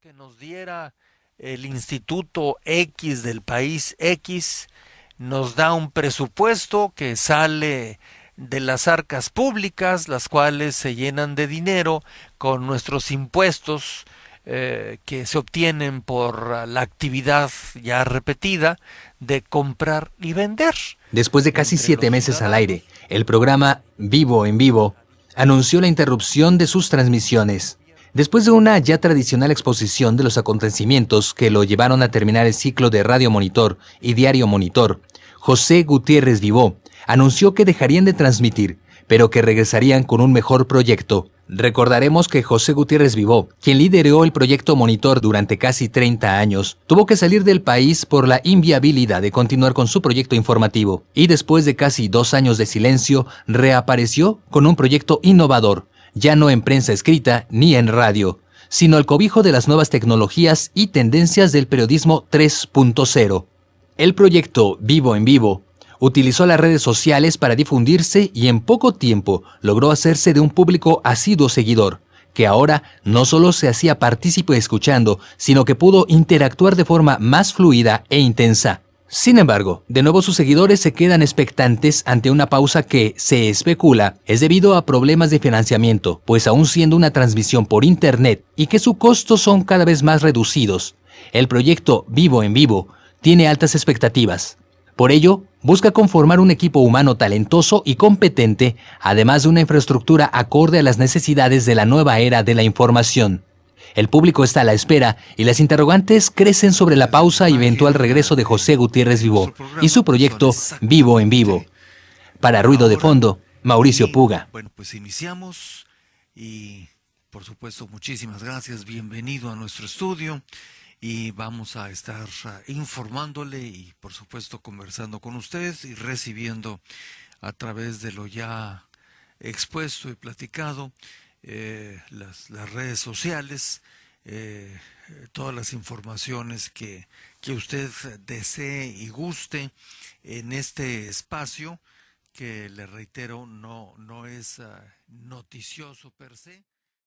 que nos diera el Instituto X del país X nos da un presupuesto que sale de las arcas públicas, las cuales se llenan de dinero con nuestros impuestos eh, que se obtienen por la actividad ya repetida de comprar y vender. Después de casi siete meses al aire, el programa Vivo en Vivo anunció la interrupción de sus transmisiones. Después de una ya tradicional exposición de los acontecimientos que lo llevaron a terminar el ciclo de Radio Monitor y Diario Monitor, José Gutiérrez Vivó anunció que dejarían de transmitir, pero que regresarían con un mejor proyecto. Recordaremos que José Gutiérrez Vivó, quien lideró el proyecto Monitor durante casi 30 años, tuvo que salir del país por la inviabilidad de continuar con su proyecto informativo, y después de casi dos años de silencio, reapareció con un proyecto innovador, ya no en prensa escrita ni en radio, sino al cobijo de las nuevas tecnologías y tendencias del periodismo 3.0. El proyecto Vivo en Vivo utilizó las redes sociales para difundirse y en poco tiempo logró hacerse de un público asiduo seguidor, que ahora no solo se hacía partícipe escuchando, sino que pudo interactuar de forma más fluida e intensa. Sin embargo, de nuevo sus seguidores se quedan expectantes ante una pausa que, se especula, es debido a problemas de financiamiento, pues aún siendo una transmisión por Internet y que sus costos son cada vez más reducidos, el proyecto Vivo en Vivo tiene altas expectativas. Por ello, busca conformar un equipo humano talentoso y competente, además de una infraestructura acorde a las necesidades de la nueva era de la información. El público está a la espera y las interrogantes crecen sobre la pausa y eventual regreso de José Gutiérrez Vivo y su proyecto Vivo en Vivo. Para Ruido de Fondo, Mauricio Puga. Bueno, pues iniciamos y por supuesto muchísimas gracias, bienvenido a nuestro estudio y vamos a estar ah, informándole y por supuesto conversando con ustedes y recibiendo a través de lo ya expuesto y platicado eh, las, redes sociales, eh, todas las informaciones que, usted desee y guste en este espacio, que le reitero, no, no es ah, noticioso per se.